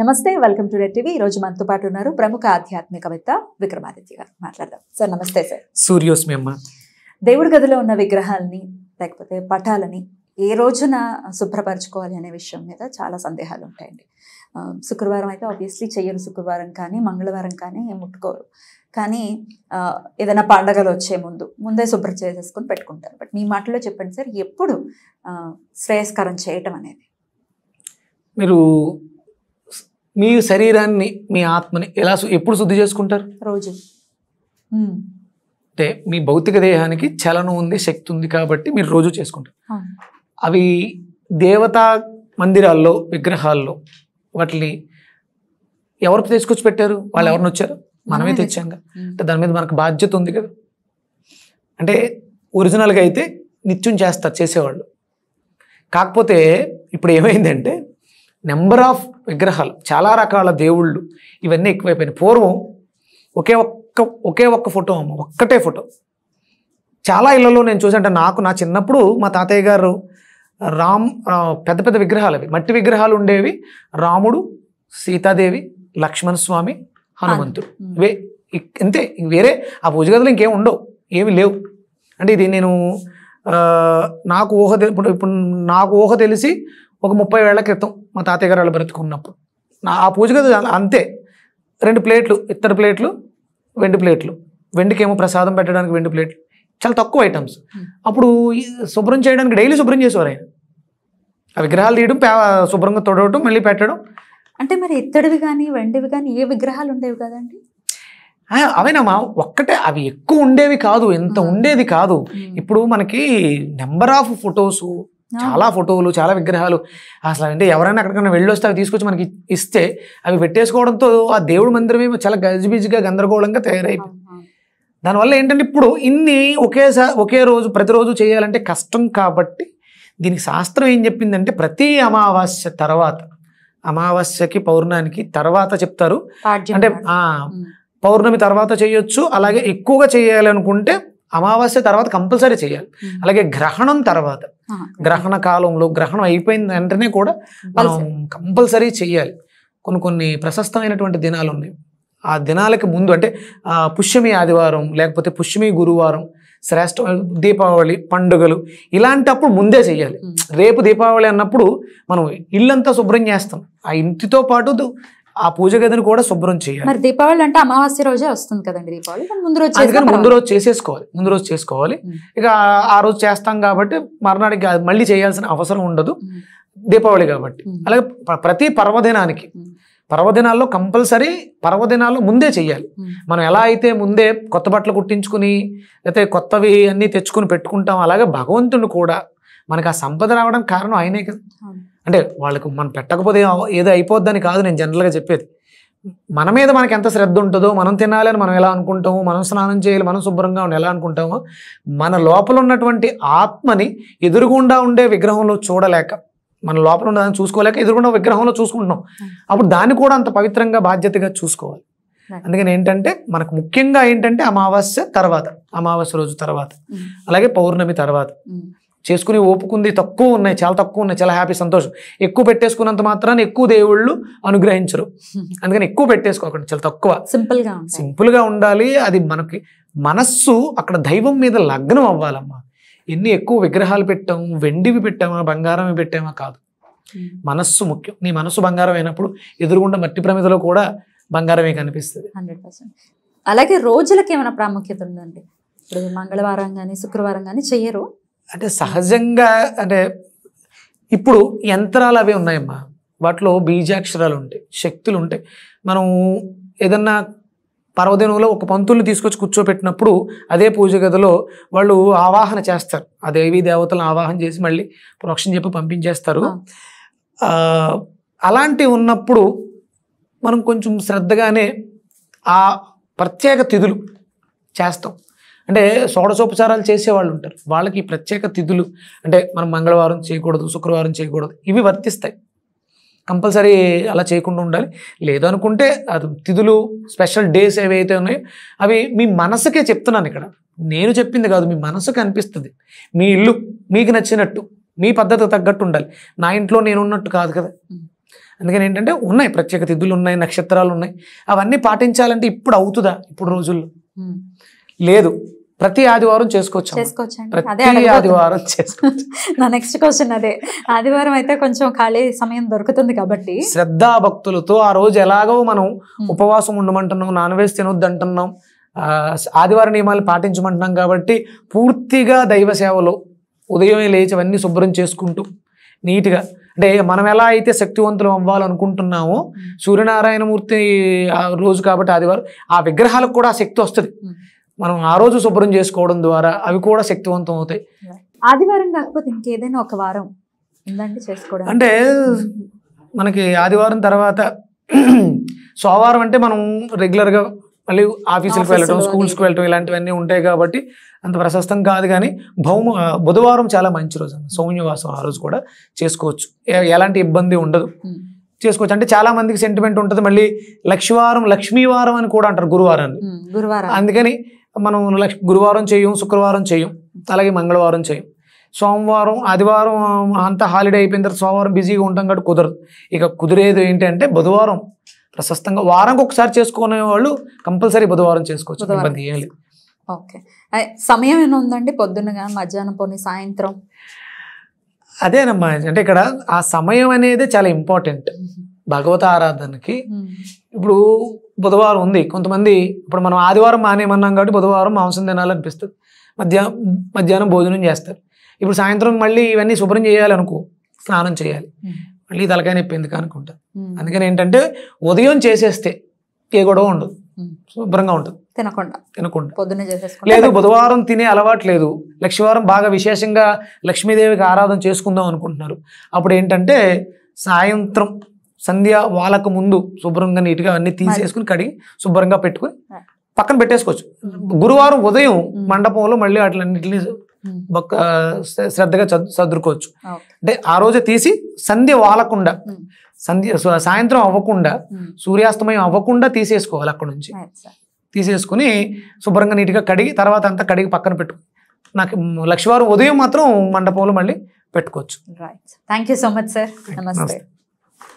నమస్తే welcome to red TV ఈ రోజు మనతో పాటు ఉన్నారు ప్రముఖ ఆధ్యాత్మికవేత్త విక్రమాదిత్య గారు మాట్లాడదాం సార్ నమస్తే సార్ సూర్యోస్మి అమ్మ దేవుడి గదిలో ఉన్న విగ్రహాలని లేకపోతే పటాలని ఏ రోజున శుభ్రపరచుకోవాలి అనే విషయం మీద చాలా సందేహాలు ఉంటాయండి శుక్రవారం అయితే ఆబ్వియస్లీ చెయ్యరు శుక్రవారం కానీ మంగళవారం కానీ ముట్టుకోరు కానీ ఏదైనా పండగలు వచ్చే ముందు ముందే శుభ్రం చేసేసుకొని పెట్టుకుంటారు బట్ మీ మాటలో చెప్పండి సార్ ఎప్పుడు శ్రేయస్కరం చేయటం అనేది మీరు మీ శరీరాన్ని మీ ఆత్మని ఎలా ఎప్పుడు శుద్ధి చేసుకుంటారు రోజు అంటే మీ భౌతిక దేహానికి చలనం ఉంది శక్తి ఉంది కాబట్టి మీరు రోజు చేసుకుంటారు అవి దేవతా మందిరాల్లో విగ్రహాల్లో వాటిని ఎవరు తీసుకొచ్చి పెట్టారు వాళ్ళు ఎవరిని వచ్చారు మనమే తెచ్చాం అంటే దాని మీద మనకు బాధ్యత ఉంది కదా అంటే ఒరిజినల్గా అయితే నిత్యం చేస్తారు చేసేవాళ్ళు కాకపోతే ఇప్పుడు ఏమైందంటే నెంబర్ ఆఫ్ విగ్రహాలు చాలా రకాల దేవుళ్ళు ఇవన్నీ ఎక్కువైపోయినాయి పూర్వం ఒకే ఒక్క ఒకే ఒక్క ఫోటో అమ్మ ఒక్కటే ఫోటో చాలా ఇళ్లలో నేను చూసాంటే నాకు నా చిన్నప్పుడు మా తాతయ్య గారు రామ్ పెద్ద పెద్ద విగ్రహాలు అవి మట్టి విగ్రహాలు ఉండేవి రాముడు సీతాదేవి లక్ష్మణ స్వామి హనుమంతుడు ఇవే అంతే వేరే ఆ పూజ గదులు ఇంకేం ఉండవు ఏమి లేవు అంటే ఇది నేను నాకు ఊహ ఇప్పుడు ఇప్పుడు నాకు ఊహ తెలిసి ఒక ముప్పై ఏళ్ల క్రితం మా తాతయ్య గారు వాళ్ళు బ్రతుకున్నప్పుడు నా ఆ పూజ గది అంతే రెండు ప్లేట్లు ఇత్తడి ప్లేట్లు వెండి ప్లేట్లు వెండికేమో ప్రసాదం పెట్టడానికి వెండి ప్లేట్లు చాలా తక్కువ ఐటమ్స్ అప్పుడు శుభ్రం చేయడానికి డైలీ శుభ్రం చేసేవారు ఆయన ఆ విగ్రహాలు తీయడం శుభ్రంగా తొడవటం మళ్ళీ పెట్టడం అంటే మరి ఇత్తడివి కానీ వెండివి కానీ ఏ విగ్రహాలు ఉండేవి కదండి అవేనమ్మా ఒక్కటే అవి ఎక్కువ ఉండేవి కాదు ఎంత ఉండేది కాదు ఇప్పుడు మనకి నెంబర్ ఆఫ్ ఫొటోసు చాలా ఫోటోలు చాలా విగ్రహాలు అసలు అంటే ఎవరైనా వెళ్ళి వస్తే అవి తీసుకొచ్చి మనకి ఇస్తే అవి పెట్టేసుకోవడంతో ఆ దేవుడి మందిరమే చాలా గజిబిజిగా గందరగోళంగా తయారైపోయింది దానివల్ల ఏంటంటే ఇప్పుడు ఇన్ని ఒకేసారి ఒకే రోజు ప్రతిరోజు చేయాలంటే కష్టం కాబట్టి దీనికి శాస్త్రం ఏం చెప్పిందంటే ప్రతి అమావాస్య తర్వాత అమావాస్యకి పౌర్ణానికి తర్వాత చెప్తారు అంటే పౌర్ణమి తర్వాత చేయొచ్చు అలాగే ఎక్కువగా చేయాలనుకుంటే అమావాస్య తర్వాత కంపల్సరీ చేయాలి అలాగే గ్రహణం తర్వాత గ్రహణ కాలంలో గ్రహణం అయిపోయిన వెంటనే కూడా మనం కంపల్సరీ చేయాలి కొన్ని కొన్ని ప్రశస్తమైనటువంటి దినాలు ఉన్నాయి ఆ దినాలకి ముందు అంటే పుష్యమి ఆదివారం లేకపోతే పుష్యమి గురువారం శ్రేష్ఠ దీపావళి పండుగలు ఇలాంటప్పుడు ముందే చేయాలి రేపు దీపావళి అన్నప్పుడు మనం ఇల్లంతా శుభ్రం చేస్తాం ఆ ఇంటితో పాటు ఆ పూజ గదిని కూడా శుభ్రం చేయాలి దీపావళి అంటే అమావాస్య రోజే వస్తుంది కదండి దీపావళి ముందు రోజు ముందు రోజు చేసేసుకోవాలి ముందు రోజు చేసుకోవాలి ఇక ఆ రోజు చేస్తాం కాబట్టి మర్నాడికి మళ్ళీ చేయాల్సిన అవసరం ఉండదు దీపావళి కాబట్టి అలాగే ప్రతి పర్వదినానికి పర్వదినాల్లో కంపల్సరీ పర్వదినాల్లో ముందే చేయాలి మనం ఎలా అయితే ముందే కొత్త బట్టలు కుట్టించుకుని లేకపోతే కొత్తవి అన్నీ తెచ్చుకుని పెట్టుకుంటాం అలాగే భగవంతుడు కూడా మనకు ఆ సంపద రావడం కారణం ఆయనే కదా అంటే వాళ్ళకు మనం పెట్టకపోతే ఏదో అయిపోద్దని కాదు నేను జనరల్గా చెప్పేది మన మీద మనకి ఎంత శ్రద్ధ ఉంటుందో మనం తినాలని మనం ఎలా అనుకుంటామో మనం స్నానం చేయాలి మనం శుభ్రంగా ఉండి ఎలా అనుకుంటామో మన లోపల ఉన్నటువంటి ఆత్మని ఎదురుగుండా ఉండే విగ్రహంలో చూడలేక మన లోపల ఉన్నదాన్ని చూసుకోలేక ఎదురుగుండా విగ్రహంలో చూసుకుంటున్నాం hmm. అప్పుడు దాన్ని కూడా అంత పవిత్రంగా బాధ్యతగా చూసుకోవాలి అందుకని ఏంటంటే మనకు ముఖ్యంగా ఏంటంటే అమావాస్య తర్వాత అమావాస్య రోజు తర్వాత hmm. అలాగే పౌర్ణమి తర్వాత hmm. చేసుకుని ఓపుకుంది తక్కువ ఉన్నాయి చాలా తక్కువ ఉన్నాయి చాలా హ్యాపీ సంతోషం ఎక్కువ పెట్టేసుకున్నంత మాత్రాన్ని ఎక్కువ దేవుళ్ళు అనుగ్రహించరు అందుకని ఎక్కువ పెట్టేసుకోకండి చాలా తక్కువ సింపుల్గా సింపుల్గా ఉండాలి అది మనకి మనస్సు అక్కడ దైవం మీద లగ్నం అవ్వాలమ్మా ఎన్ని ఎక్కువ విగ్రహాలు పెట్టాము వెండివి పెట్టామా బంగారమే పెట్టామా కాదు hmm. మనస్సు ముఖ్యం నీ మనస్సు బంగారం అయినప్పుడు ఎదురుగుండా మట్టి ప్రమిదలో కూడా బంగారమే కనిపిస్తుంది హండ్రెడ్ అలాగే రోజులకి ఏమైనా ప్రాముఖ్యత ఉందండి ఇప్పుడు మంగళవారం కానీ శుక్రవారం కానీ చెయ్యరు అంటే సహజంగా అంటే ఇప్పుడు యంత్రాలు అవి ఉన్నాయమ్మా వాటిలో బీజాక్షరాలు ఉంటాయి శక్తులు ఉంటాయి మనం ఏదన్నా పర్వదినంలో ఒక పంతుల్ని తీసుకొచ్చి కూర్చోపెట్టినప్పుడు అదే పూజ గదిలో వాళ్ళు ఆవాహన చేస్తారు ఆ దేవీ దేవతలను ఆవాహన చేసి మళ్ళీ ప్రోక్షణ చెప్పి పంపించేస్తారు అలాంటివి ఉన్నప్పుడు మనం కొంచెం శ్రద్ధగానే ఆ ప్రత్యేక తిథులు చేస్తాం అంటే షోడశోపచారాలు చేసే వాళ్ళు ఉంటారు వాళ్ళకి ప్రత్యేక తిథులు అంటే మనం మంగళవారం చేయకూడదు శుక్రవారం చేయకూడదు ఇవి వర్తిస్తాయి కంపల్సరీ అలా చేయకుండా ఉండాలి లేదనుకుంటే అది తిథులు స్పెషల్ డేస్ ఏవైతే ఉన్నాయో అవి మీ మనసుకే చెప్తున్నాను ఇక్కడ నేను చెప్పింది కాదు మీ మనసుకు అనిపిస్తుంది మీ ఇల్లు మీకు నచ్చినట్టు మీ పద్ధతి తగ్గట్టు ఉండాలి నా ఇంట్లో నేను ఉన్నట్టు కాదు కదా అందుకని ఏంటంటే ఉన్నాయి ప్రత్యేక తిథులు ఉన్నాయి నక్షత్రాలు ఉన్నాయి అవన్నీ పాటించాలంటే ఇప్పుడు అవుతుందా ఇప్పుడు రోజుల్లో లేదు ప్రతి ఆదివారం చేసుకోవచ్చు ప్రతి ఆదివారం చేసుకోవచ్చు నా నెక్స్ట్ క్వశ్చన్ అదే ఆదివారం అయితే కొంచెం ఖాళీ సమయం దొరుకుతుంది కాబట్టి శ్రద్ధా భక్తులతో ఆ రోజు ఎలాగో మనం ఉపవాసం ఉండమంటున్నాం నాన్ వెజ్ తినొద్దు అంటున్నాం ఆదివార నియమాలు పాటించమంటున్నాం కాబట్టి పూర్తిగా దైవ సేవలో ఉదయం లేచి అవన్నీ శుభ్రం చేసుకుంటూ నీట్గా అంటే మనం ఎలా అయితే శక్తివంతులు అవ్వాలనుకుంటున్నామో సూర్యనారాయణమూర్తి రోజు కాబట్టి ఆదివారం ఆ విగ్రహాలకు కూడా శక్తి వస్తుంది మనం ఆ రోజు శుభ్రం చేసుకోవడం ద్వారా అవి కూడా శక్తివంతం అవుతాయి ఆదివారం కాకపోతే ఇంకేదైనా ఒక వారం చేసుకోవడం అంటే మనకి ఆదివారం తర్వాత సోమవారం అంటే మనం రెగ్యులర్గా మళ్ళీ ఆఫీసులకు వెళ్ళటం స్కూల్స్కి వెళ్ళటం ఇలాంటివన్నీ ఉంటాయి కాబట్టి అంత ప్రశస్తం కాదు కానీ భౌమ బుధవారం చాలా మంచి రోజు అండి సౌమ్యవాసం ఆ రోజు కూడా చేసుకోవచ్చు ఎలాంటి ఇబ్బంది ఉండదు చేసుకోవచ్చు అంటే చాలా మందికి సెంటిమెంట్ ఉంటుంది మళ్ళీ లక్ష్మీవారం లక్ష్మీవారం అని కూడా అంటారు గురువారాన్ని అందుకని మనం గురువారం చేయం శుక్రవారం చేయం అలాగే మంగళవారం చేయం సోమవారం ఆదివారం అంతా హాలిడే అయిపోయిన తర్వాత సోమవారం బిజీగా ఉంటాం కాబట్టి కుదరదు ఇక కుదిరేది ఏంటంటే బుధవారం ప్రశస్తంగా వారానికి ఒకసారి చేసుకునే వాళ్ళు కంపల్సరీ బుధవారం చేసుకోవచ్చు ఇబ్బంది ఏం లేదు ఓకే సమయం ఏమైనా ఉందండి పొద్దున్నగా మధ్యాహ్నం పోని సాయంత్రం అదేనమ్మా అంటే ఇక్కడ ఆ సమయం అనేది చాలా ఇంపార్టెంట్ భగవత ఆరాధనకి ఇప్పుడు బుధవారం ఉంది కొంతమంది ఇప్పుడు మనం ఆదివారం మానేమన్నాం కాబట్టి బుధవారం మాంసం తినాలనిపిస్తుంది మధ్యా మధ్యాహ్నం భోజనం చేస్తారు ఇప్పుడు సాయంత్రం మళ్ళీ ఇవన్నీ శుభ్రం చేయాలనుకో స్నానం చేయాలి మళ్ళీ తలకాయ నొప్పి ఎందుకు అనుకుంటారు అందుకని ఏంటంటే ఉదయం చేసేస్తే ఏ గొడవ ఉండదు శుభ్రంగా ఉంటుంది తినకుండా తినకుండా పొద్దున్న లేదు బుధవారం తినే అలవాటు లేదు లక్ష్మీవారం బాగా విశేషంగా లక్ష్మీదేవికి ఆరాధన చేసుకుందాం అనుకుంటున్నారు అప్పుడు ఏంటంటే సాయంత్రం సంధ్య వాళ్ళకు ముందు శుభ్రంగా నీట్గా అన్ని తీసేసుకుని కడిగి శుభ్రంగా పెట్టుకుని పక్కన పెట్టేసుకోవచ్చు గురువారం ఉదయం మండపంలో మళ్ళీ వాటిలన్నింటినీ శ్రద్ధగా సర్దుకోవచ్చు అంటే ఆ రోజే తీసి సంధ్య వాలకుండా సంధ్య సాయంత్రం అవ్వకుండా సూర్యాస్తమయం అవ్వకుండా తీసేసుకోవాలి అక్కడ నుంచి తీసేసుకుని శుభ్రంగా నీట్గా కడిగి తర్వాత అంతా కడిగి పక్కన పెట్టుకు నాకు లక్ష్మీవారం ఉదయం మాత్రం మండపంలో మళ్ళీ పెట్టుకోవచ్చు thank you so much sir నమస్తే